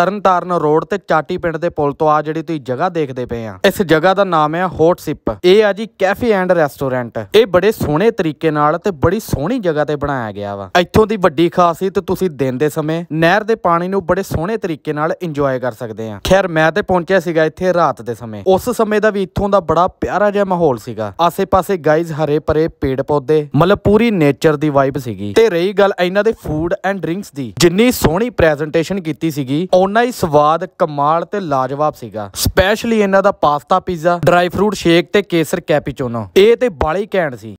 Tarn Taran road ਤੇ ਚਾਟੀ ਪਿੰਡ ਦੇ ਪੁਲ ਤੋਂ ਆ ਜਿਹੜੀ ਤੁਸੀਂ ਜਗ੍ਹਾ ਦੇਖਦੇ ਪਏ ਆ ਇਸ ਜਗ੍ਹਾ ਦਾ ਨਾਮ ਹੈ ਹੌਟ ਸਿਪ ਇਹ ਆ ਜੀ ਕੈਫੇ ਐਂਡ ਰੈਸਟੋਰੈਂਟ ਇਹ ਬੜੇ ਸੋਹਣੇ ਤਰੀਕੇ ਨਾਲ ਤੇ ਬੜੀ ਸੋਹਣੀ ਜਗ੍ਹਾ ਤੇ ਬਣਾਇਆ ਗਿਆ ਵਾ ਇੱਥੋਂ ਦੀ ਵੱਡੀ ਖਾਸੀਅਤ ਤੁਸੀਂ ਦਿਨ ਦੇ ਸਮੇਂ ਨਹਿਰ ਦੇ ਪਾਣੀ ਨੂੰ ਬੜੇ ਸੋਹਣੇ ਤਰੀਕੇ ਨਾਲ ਇੰਜੋਏ ਕਰ ਸਕਦੇ ਆ ਖੈਰ ਮੈਂ ਤੇ ਪਹੁੰਚਿਆ ਸੀਗਾ ਇੱਥੇ ਰਾਤ ਦੇ ਸਮੇਂ ਉਸ ਸਮੇਂ ਦਾ ਵੀ ਇੱਥੋਂ ਦਾ ਬੜਾ ਪਿਆਰਾ ਜਿਹਾ ਮਾਹੌਲ ਸੀਗਾ ਆਸੇ-ਪਾਸੇ ਗਾਈਜ਼ ਹਰੇ ਭਰੇ ਪੇੜ ਪੌਦੇ ਮਤਲਬ ਪੂਰੀ ਨੇਚਰ ਦੀ ਵਾਈਬ ਸੀਗੀ ਤੇ ਰਹੀ ਗੱਲ ਇਹਨਾਂ ਦੇ ਫੂਡ ਐਂਡ ਡਰਿੰਕਸ ਦੀ ਜਿੰਨੀ ਸੋਹਣੀ ਪ੍ਰੈਜੈਂਟੇਸ਼ਨ ਕੀਤੀ ਸੀਗੀ ਉਨਾ ਹੀ ਸਵਾਦ ਕਮਾਲ ਤੇ ਲਾਜਵਾਬ ਸੀਗਾ ਸਪੈਸ਼ਲੀ ਇਹਨਾਂ ਦਾ pasta pizza dry fruit shake ਤੇ ਕੇਸਰ ਕੈਪੀਚੋਨੋ ਇਹ ਤੇ ਬਾਲੀ ਕੈਂਡ ਸੀ